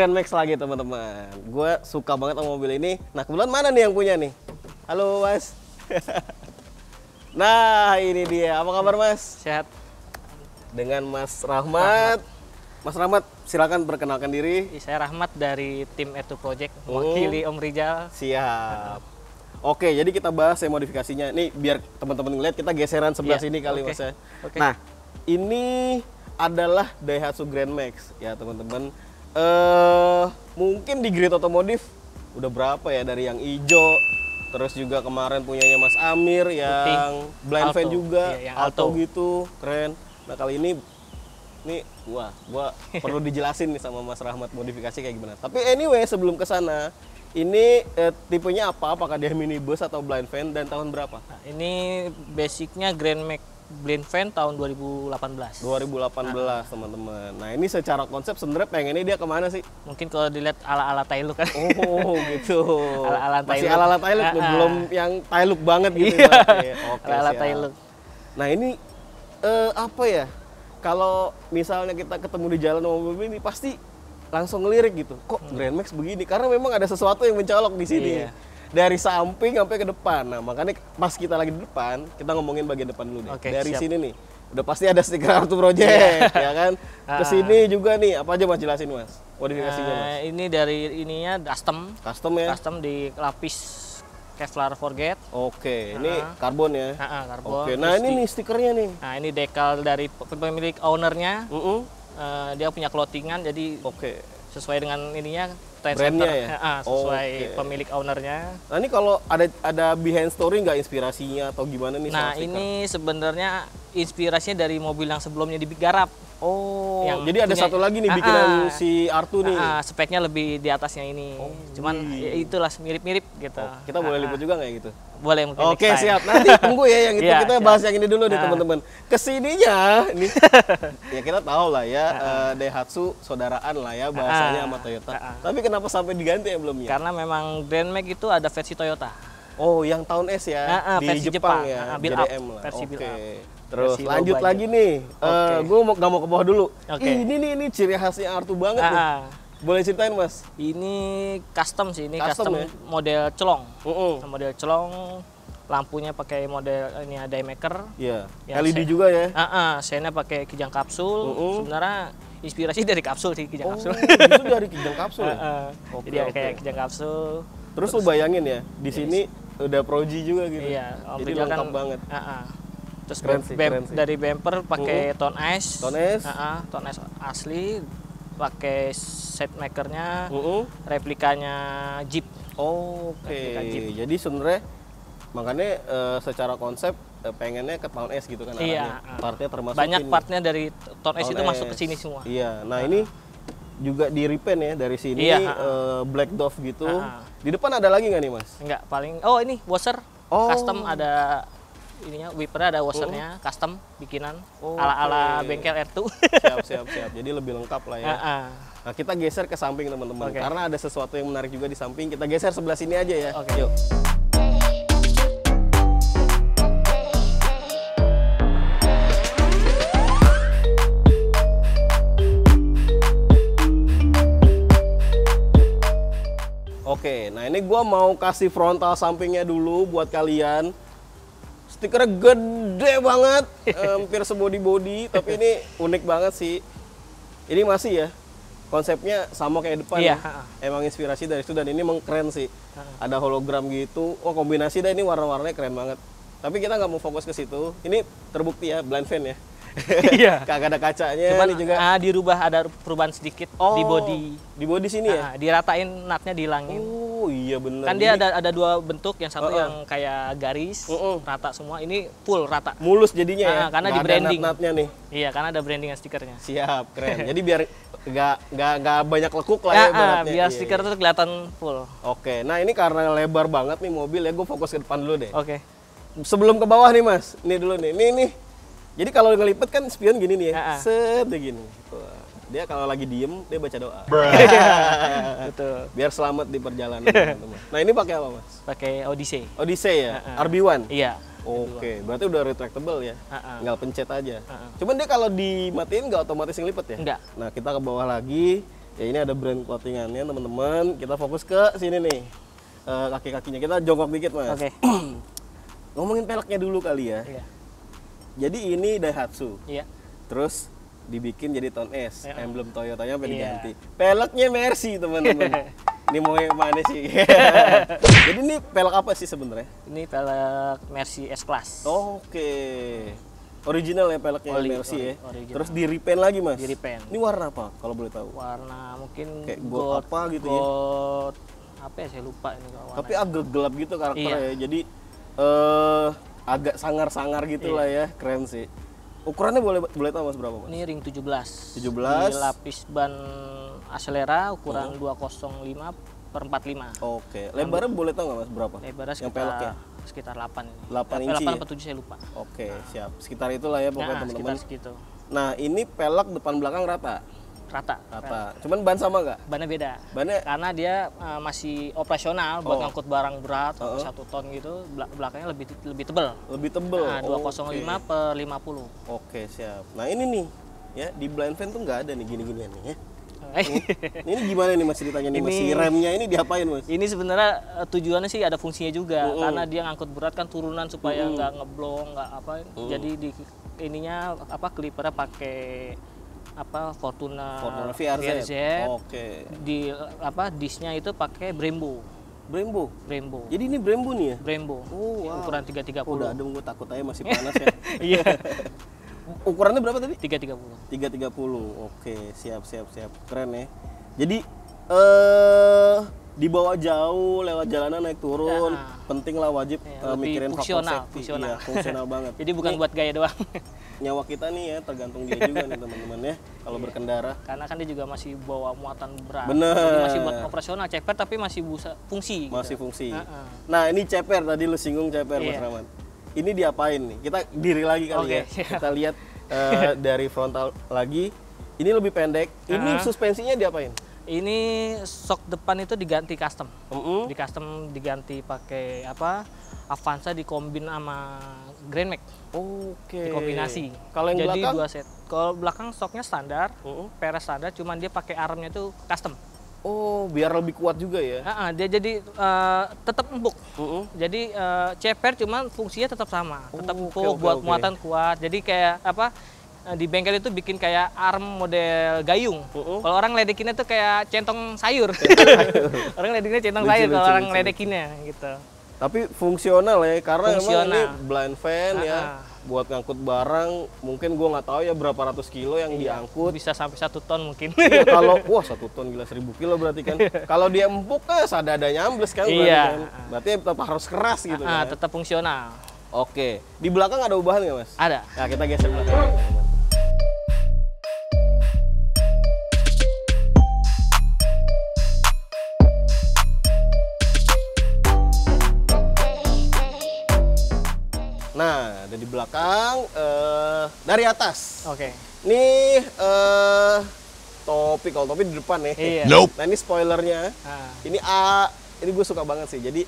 Grand Max lagi teman-teman. Gue suka banget sama mobil ini. Nah kebetulan mana nih yang punya nih? Halo Mas. nah ini dia. Apa kabar Mas? Sehat. Dengan Mas Rahmat. Mas Rahmat, silakan perkenalkan diri. Iya, saya Rahmat dari tim Etu Project, oh. mewakili hmm. Om Rijal. Siap. Oke, jadi kita bahas ya modifikasinya. Nih, biar teman-teman ngeliat, kita geseran sebelah yeah. sini kali okay. mas ya. Okay. Nah, ini adalah Daihatsu Grand Max ya teman-teman eh mungkin di grid Otomotif udah berapa ya dari yang ijo terus juga kemarin punyanya Mas Amir yang Putih. blind Alto. fan juga ya, Alto. Alto gitu keren nah kali ini ini gua gua perlu dijelasin nih sama Mas Rahmat modifikasi kayak gimana tapi anyway sebelum ke sana ini eh, tipenya apa apakah dia minibus atau blind fan dan tahun berapa nah, ini basicnya Grand Max Blind Fan tahun 2018. 2018 nah. teman-teman. Nah ini secara konsep sebenarnya pengennya dia kemana sih? Mungkin kalau dilihat ala-ala Thailand kan. Oh gitu. ala-ala Tailuk. Masih ah, ala-ala ah. Tailuk, belum yang Thailand banget gitu. Iya. Oke, ala-ala Tailuk. Nah ini uh, apa ya? Kalau misalnya kita ketemu di jalan mobil ini pasti langsung ngelirik gitu. Kok hmm. Grand Max begini? Karena memang ada sesuatu yang mencolok di sini. Iya dari samping sampai ke depan. Nah, makanya pas kita lagi di depan, kita ngomongin bagian depan dulu deh. Okay, dari siap. sini nih. Udah pasti ada stiker kartu project, iya. ya kan? Ke ah. sini juga nih, apa aja Mas jelasin Mas? Modifikasinya Mas. Uh, ini dari ininya custom. Custom ya. Custom di lapis Kevlar forget. Oke, uh -huh. ini ah. karbon ya. Uh ah, -huh, karbon. Oke, nah ini nih stikernya nih. Nah ini decal dari pemilik ownernya. Uh -uh. Uh, dia punya clothingan jadi. Oke sesuai dengan ininya trendsetter ya? ya sesuai oh, okay. pemilik ownernya. Nah ini kalau ada ada behind story nggak inspirasinya atau gimana nih? Nah ini sebenarnya inspirasinya dari mobil yang sebelumnya digarap. Oh, yang jadi ada satu lagi nih ah, bikinan ah. uh, si Artu nih. Uh, speknya lebih di atasnya ini. Oh, Cuman ya itulah mirip-mirip gitu. Oh, kita uh, boleh liput juga nggak gitu? Boleh mungkin. Oke, okay, siap. Nanti tunggu ya yang itu yeah, kita siap. bahas yang ini dulu nih teman-teman. Kesininya ini ya kita tahu lah ya uh, Daihatsu saudaraan lah ya bahasanya sama Toyota. Tapi kenapa sampai diganti ya belum ya? Karena memang Grand Max itu ada versi Toyota. Oh, yang tahun S ya uh, di versi Jepang, Jepang ya, Uh, build up, lah. Versi okay. build up. Terus Kasih lanjut budget. lagi nih. Eh, okay. Uh, gue mau gak mau ke bawah dulu. Okay. Ih, ini nih ini ciri khasnya Artu banget ah. nih. Ah. Boleh ceritain mas? Ini custom sih, ini custom, custom ya? model celong. Uh -uh. Model celong, lampunya pakai model ini ada maker. Iya. Yeah. LED juga ya? Ah, uh -uh, ah, saya pakai kijang kapsul. Uh -uh. Sebenarnya inspirasi dari kapsul sih kijang oh, kapsul. itu dari kijang kapsul. ya? Uh ah, -uh. Okay, Jadi okay. kayak kijang kapsul. Terus, Terus lu bayangin ya, di yes. sini udah proji juga gitu. Iya, Jadi lengkap kan, banget. Uh -uh terus keren sih, keren sih. dari bumper pakai uh -huh. tone ice tone ice uh -huh, tone ice asli pakai set makernya uh -huh. replikanya jeep oke okay. jadi sebenarnya makanya uh, secara konsep uh, pengennya ke tone S gitu kan iya. arahnya. Partnya termasuk banyak ini. partnya dari tone S itu S. masuk ke sini semua. Iya. Nah, uh. ini juga di repaint ya dari sini iya, uh, black dove gitu. Uh, Di depan ada lagi nggak nih, Mas? Enggak, paling oh ini washer oh. custom ada ininya wipernya ada washernya oh. custom bikinan oh, ala-ala okay. bengkel R2 siap siap siap jadi lebih lengkap lah ya uh -uh. nah kita geser ke samping teman-teman okay. karena ada sesuatu yang menarik juga di samping kita geser sebelah sini aja ya okay. yuk Oke, nah ini gue mau kasih frontal sampingnya dulu buat kalian. Stikernya gede banget, eh, hampir sebody body, tapi ini unik banget sih. Ini masih ya, konsepnya sama kayak depan iya. ya. Emang inspirasi dari itu dan ini emang keren sih. Ada hologram gitu. Oh kombinasi dah ini warna-warnanya keren banget. Tapi kita nggak mau fokus ke situ. Ini terbukti ya blind fan ya. iya. Kagak ada kacanya. Cuman ini juga. Ah, dirubah ada perubahan sedikit oh, di body. Di body sini ya. Ah, diratain natnya langit. Oh Oh iya benar. Kan dia ada ada dua bentuk, yang satu uh, uh. yang kayak garis uh, uh. rata semua, ini full rata. Mulus jadinya nah, ya. Karena gak di branding. Ada nat nih. Iya, karena ada brandingan stikernya. Siap, keren. jadi biar nggak nggak nggak banyak lekuk lah ya, ya Biar iya, stiker iya. tuh kelihatan full. Oke. Nah, ini karena lebar banget nih mobil ya, gue fokus ke depan dulu deh. Oke. Sebelum ke bawah nih, Mas. ini dulu nih. ini nih. Jadi kalau ngelipet kan spion gini nih ya. Uh, Set gini. Gitu dia kalau lagi diem dia baca doa betul biar selamat di perjalanan teman-teman nah ini pakai apa mas pakai Odyssey Odyssey ya uh -uh. RB1 iya Oke, okay. berarti udah retractable ya? Uh-uh. pencet aja. Uh-uh. Cuman dia kalau dimatiin nggak otomatis ngelipet ya? Enggak. Nah, kita ke bawah lagi. Ya ini ada brand clothingannya teman-teman. Kita fokus ke sini nih. Uh, kaki-kakinya kita jongkok dikit, Mas. Oke. Okay. Ngomongin peleknya dulu kali ya. Iya. Jadi ini Daihatsu. Iya. Terus dibikin jadi ton S ya. emblem Toyotanya apa yeah. diganti peleknya Mercy teman-teman ini mau yang mana sih jadi ini pelek apa sih sebenarnya ini pelek Mercy S Class oh, oke okay. original ya peleknya Oli, Mercy ya original. terus di repaint lagi mas di repaint ini warna apa kalau boleh tahu warna mungkin kayak gold, gold apa gitu ya? gold, ya apa ya saya lupa ini warna tapi agak gelap gitu karakternya iya. ya jadi uh, agak sangar-sangar gitulah iya. ya keren sih Ukurannya boleh boleh tahu Mas berapa, Mas? Ini ring 17. 17. Ini lapis ban acelera ukuran oh. 205 per 45. Oke. okay. Lebarnya Lalu, boleh tahu nggak Mas berapa? Lebarnya sekitar, yang peloknya sekitar 8 ini. 8 eh, inci. 8 ya? 7 saya lupa. Oke, okay, nah. siap. Sekitar itulah ya pokoknya nah, teman-teman. Sekitar segitu. Nah, ini pelek depan belakang rata rata. Rata. Cuman ban sama nggak? Bannya beda. Bannya karena dia uh, masih operasional buat oh. ngangkut barang berat uh -huh. satu ton gitu, belakangnya lebih lebih tebel. Lebih tebel. Nah, 205 okay. per 50. Oke, siap. Nah, ini nih ya di blind fan tuh nggak ada nih gini-ginian nih ya. Eh. ini, ini gimana nih mas ceritanya nih mas? Ini, remnya ini diapain mas? Ini sebenarnya eh, tujuannya sih ada fungsinya juga mm -hmm. karena dia ngangkut berat kan turunan supaya nggak mm -hmm. ngeblong nggak apa mm -hmm. jadi di ininya apa klipernya pakai apa Fortuna, Fortuna VRZ, VRZ okay. di apa disnya itu pakai Brembo Brembo. Brembo. Jadi ini Brembo nih ya? Brembo. Oh, wow. Ukuran 330. udah adem gue takut aja masih panas ya. Iya. Ukurannya berapa tadi? 330. 330. Oke, siap siap siap. Keren ya. Jadi eh dibawa jauh lewat jalanan naik turun, nah, penting lah wajib ya, uh, mikirin fungsional, Fungsional. Iya, fungsional banget. Jadi bukan ini, buat gaya doang nyawa kita nih ya tergantung dia juga nih teman-teman ya kalau iya. berkendara karena kan dia juga masih bawa muatan berat bener masih buat operasional ceper tapi masih busa, fungsi gitu. masih gitu. fungsi uh -uh. nah ini ceper tadi lu singgung ceper iya. mas Rahman ini diapain nih kita diri lagi kali okay. ya kita lihat uh, dari frontal lagi ini lebih pendek uh -huh. ini suspensinya diapain ini sok depan itu diganti custom uh -uh. di custom diganti pakai apa Avanza dikombin sama Grand Max Oke. Okay. Dikombinasi. Kalau yang Jadi belakang? dua set. Kalau belakang stoknya standar, uh -uh. peres standar, cuman dia pakai armnya tuh custom. Oh, biar lebih kuat juga ya? Uh -uh, dia jadi uh, eh, tetap empuk. Uh -uh. Jadi uh, ceper cuman fungsinya tetap sama, oh, tetap empuk okay, okay, buat okay. muatan kuat. Jadi kayak apa? Eh, di bengkel itu bikin kayak arm model gayung. Uh -uh. Kalau orang ledekinnya tuh kayak centong sayur. orang ledekinnya centong lucu, sayur, kalau orang ledekinnya gitu tapi fungsional ya karena fungsional. emang ini blind van ya ah, ah. buat ngangkut barang mungkin gue nggak tahu ya berapa ratus kilo yang iya, diangkut bisa sampai satu ton mungkin ya, kalau wah satu ton gila seribu kilo berarti kan kalau dia empuk ah, kan sadadanya ambles kan iya berarti, kan? berarti tetap harus keras gitu uh, kan? Ya. tetap fungsional oke di belakang ada ubahan nggak mas ada nah, kita geser belakang belakang uh, eh, dari atas. Oke. Okay. Ini uh, eh, topi kalau topi di depan nih. Iya. Nope. Nah ini spoilernya. Ah. Ini A, ini gue suka banget sih. Jadi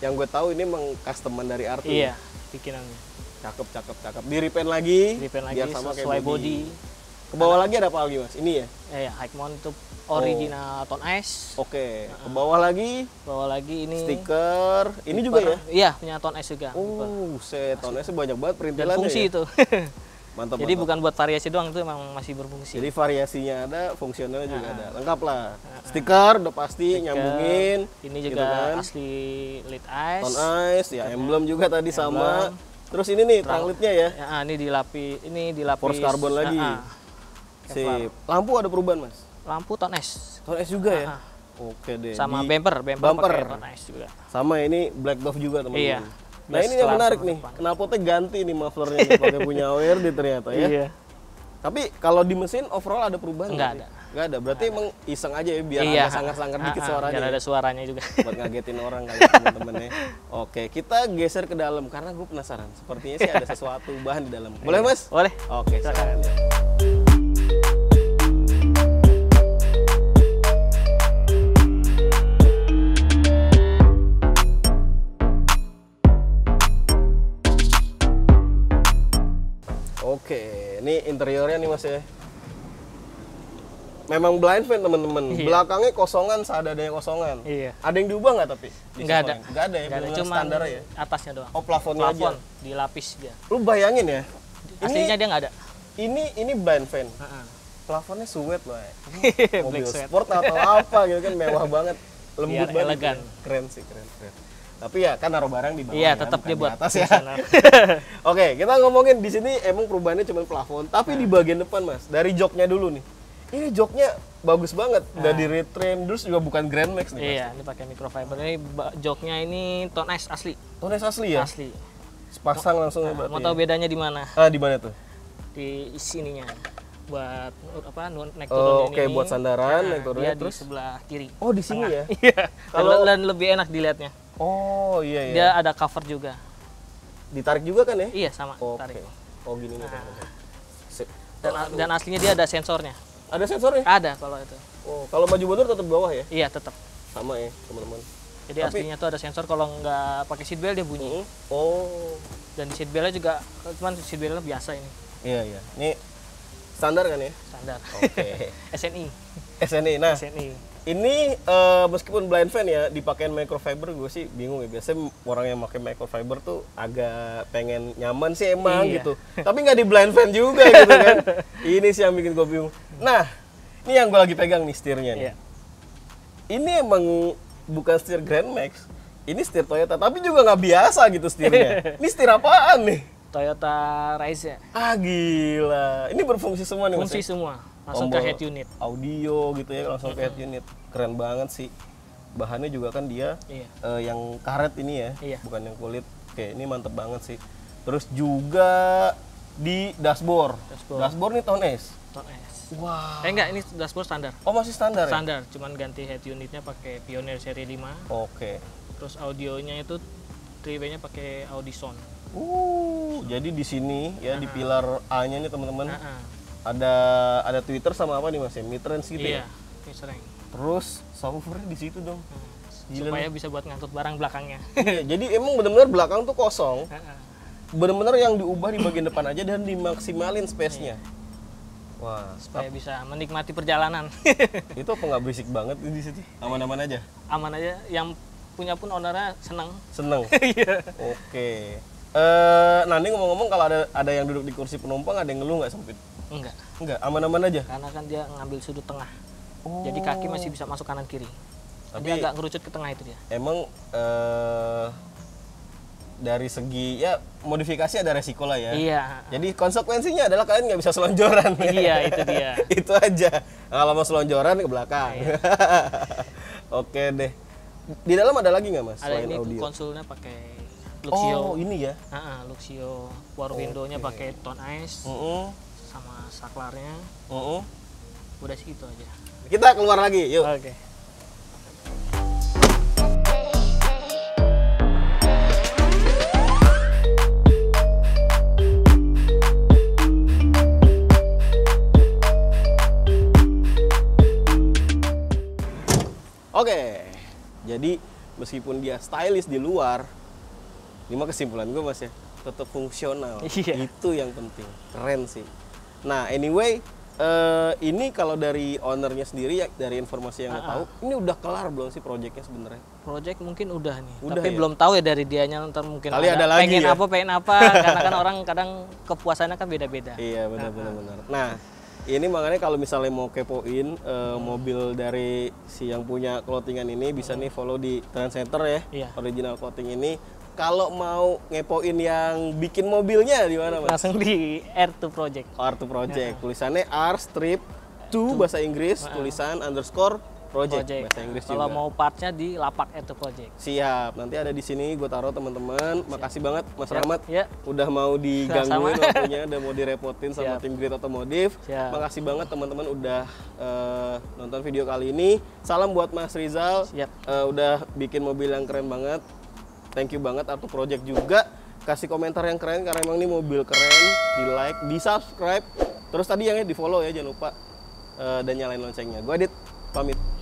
yang gue tahu ini emang customer dari arti. Iya, bikinannya. Cakep, cakep, cakep. Di repaint lagi. Repaint lagi. Biar sama sesuai kayak body. body. Ke bawah lagi ada apa lagi mas? Ini ya? Iya, ya, high mount itu Oh. original oh. tone ice. Oke. Okay. Nah, ke bawah lagi. Bawah lagi ini. Stiker. Ini juga ya? Iya, punya tone ice juga. Oh, set tone ice banyak banget perintilannya. Dan fungsi ya? itu. mantap. Jadi mantap. bukan buat variasi doang itu memang masih berfungsi. Jadi variasinya ada, fungsionalnya nah. juga ah. ada. Lengkap lah. Ah, ah. Stiker udah pasti Stiker. nyambungin. Ini gitu juga gitu kan. asli lead ice. Tone ice ya, emblem juga tadi emblem. sama. Terus ini nih tang lidnya ya. Ya, ini dilapis, ini dilapis. Force carbon lagi. Nah, Sip. Lampu ada perubahan, Mas? lampu tones tones juga ya? uh Oke deh. Sama Di bumper, bumper, bumper. juga. Sama ini black buff juga teman-teman. Iya. Nah ini yang menarik nih, knalpotnya ganti nih mufflernya pakai punya ORD ternyata ya. Iya. Tapi kalau di mesin overall ada perubahan nggak? Ada. Nggak ada. Berarti emang iseng aja ya biar iya. ada sangat sangar dikit suaranya. Biar ya. ada suaranya juga. Buat ngagetin orang kali ya, temen-temen ya. Oke, kita geser ke dalam karena gue penasaran. Sepertinya sih ada sesuatu bahan di dalam. Boleh iya. mas? Boleh. Oke, silakan. silakan. Ini interiornya nih Mas ya. Memang blind fan temen-temen Iya. Belakangnya kosongan, seadanya kosongan. Iya. Ada yang diubah nggak tapi? Nggak ada. Nggak ada ya, ada. Cuma standar ya. Atasnya doang. Oh plafonnya Plafon, aja. dilapis dia. Lu bayangin ya. Aslinya ini, dia nggak ada. Ini ini blind fan Uh -huh. Plafonnya suet loh ya. Mobil sport atau apa gitu kan mewah banget. Lembut Biar banget. Elegan. Ya. Keren sih, keren, keren tapi ya kan naruh barang di bawah. Iya, kan? tetap dia buat atas ya. Oke, kita ngomongin di sini emang perubahannya cuma plafon, tapi nah. di bagian depan Mas, dari joknya dulu nih. Ini joknya bagus banget, nah. udah nah. di retrain terus juga bukan Grand Max nih. Iya, ini pakai microfiber. Ini joknya ini tone ice asli. Tone ice asli ya? Asli. Sepasang nah, langsung nah, Mau ya? tahu ya? bedanya di mana? Ah, di mana tuh? Di sininya buat apa naik turun oh, Oke, ini buat sandaran nah, naik turun iya, dia terus di sebelah kiri. Oh, di sini Tengah. ya. Iya. Kalau dan lebih enak dilihatnya. Oh iya iya. Dia ada cover juga. Ditarik juga kan ya? Iya sama. Oke. Okay. Oh gini nih. Nah. Dan, oh, dan aslinya dia ada sensornya. Ada sensornya? Ada kalau itu. Oh kalau maju mundur tetap bawah ya? Iya tetap. Sama ya teman-teman. Jadi Tapi, aslinya tuh ada sensor kalau nggak pakai seat belt dia bunyi. Uh, oh. Dan seat beltnya juga cuman seat beltnya biasa ini. Iya iya. Ini standar kan ya? Standar. Oke. Okay. SNI. SNI. Nah. SNI ini uh, meskipun blind fan ya dipakein microfiber gue sih bingung ya biasanya orang yang pakai microfiber tuh agak pengen nyaman sih emang iya. gitu tapi nggak di blind fan juga gitu kan ini sih yang bikin gue bingung nah ini yang gue lagi pegang nih setirnya nih. Iya. ini emang bukan setir Grand Max ini setir Toyota tapi juga nggak biasa gitu setirnya ini setir apaan nih Toyota Rise ya ah gila ini berfungsi semua nih fungsi maksudnya? semua langsung ke head unit audio gitu ya langsung ke head unit keren banget sih bahannya juga kan dia iya. uh, yang karet ini ya iya. bukan yang kulit oke ini mantep banget sih terus juga di dashboard dashboard, dashboard nih tone S tone S Wah. Wow. Eh enggak, ini dashboard standar. Oh, masih standar, ya? standar ya? cuman ganti head unitnya pakai Pioneer seri 5. Oke. Terus audionya itu 3 pakai Audison, Uh, so. jadi di sini ya uh -huh. di pilar A-nya nih teman-teman. Uh -huh ada ada Twitter sama apa nih Mas ya? Mitrends gitu iya, ya? Iya, Terus software di situ dong. Hmm. Gila supaya nih. bisa buat ngangkut barang belakangnya. Iya, jadi emang benar-benar belakang tuh kosong. Benar-benar yang diubah di bagian depan aja dan dimaksimalin space-nya. Iya. Wah, supaya bisa menikmati perjalanan. itu apa nggak berisik banget di situ? Aman-aman aja. Aman aja. Yang punya pun ownernya seneng. Seneng. Iya. Oke. Okay. Uh, eh, nanti ngomong-ngomong kalau ada ada yang duduk di kursi penumpang ada yang ngeluh nggak sempit? Enggak. Enggak, aman-aman aja. Karena kan dia ngambil sudut tengah. Oh. Jadi kaki masih bisa masuk kanan kiri. Tapi dia agak ngerucut ke tengah itu dia. Emang uh, dari segi ya modifikasi ada resiko lah ya. Iya. Jadi konsekuensinya adalah kalian nggak bisa selonjoran. Iya itu dia. itu aja. Kalau mau selonjoran ke belakang. iya. Oke deh. Di dalam ada lagi nggak mas? Ada ini audio? konsulnya pakai Luxio. Oh ini ya. Uh -uh, Luxio. War okay. windownya pakai tone ice. Uh sama saklarnya oh, oh. udah segitu aja kita keluar lagi yuk oke okay. Oke, jadi meskipun dia stylish di luar, ini mah kesimpulan gue mas ya, tetap fungsional. Iya. Itu yang penting. Keren sih. Nah, anyway, uh, ini kalau dari ownernya sendiri ya dari informasi yang uh -uh. tahu, ah. ini udah kelar belum sih proyeknya sebenarnya? Proyek mungkin udah nih, udah tapi ya? belum tahu ya dari dianya ntar mungkin Kali ada, ada lagi pengen ya? apa pengen apa karena kan orang kadang kepuasannya kan beda-beda. Iya, benar-benar ah, benar. Nah, ini makanya kalau misalnya mau kepoin uh, hmm. mobil dari si yang punya clothingan ini bisa hmm. nih follow di Trend Center ya. Iya. Original clothing ini kalau mau ngepoin yang bikin mobilnya di mana mas? Langsung di R2 Project. R2 Project. Ya. Tulisannya R strip 2 bahasa Inggris, tulisan underscore project, project. bahasa Inggris Kalau juga. mau partnya di lapak R2 Project. Siap. Nanti ada di sini gue taruh teman-teman. Makasih banget Mas Siap. Rahmat. Ya. Udah mau digangguin waktunya, udah mau direpotin sama Siap. tim Grid Otomotif. Siap. Makasih banget teman-teman udah uh, nonton video kali ini. Salam buat Mas Rizal. Siap. Uh, udah bikin mobil yang keren banget thank you banget Artu Project juga kasih komentar yang keren karena emang ini mobil keren di like di subscribe terus tadi yang di follow ya jangan lupa uh, dan nyalain loncengnya gue edit pamit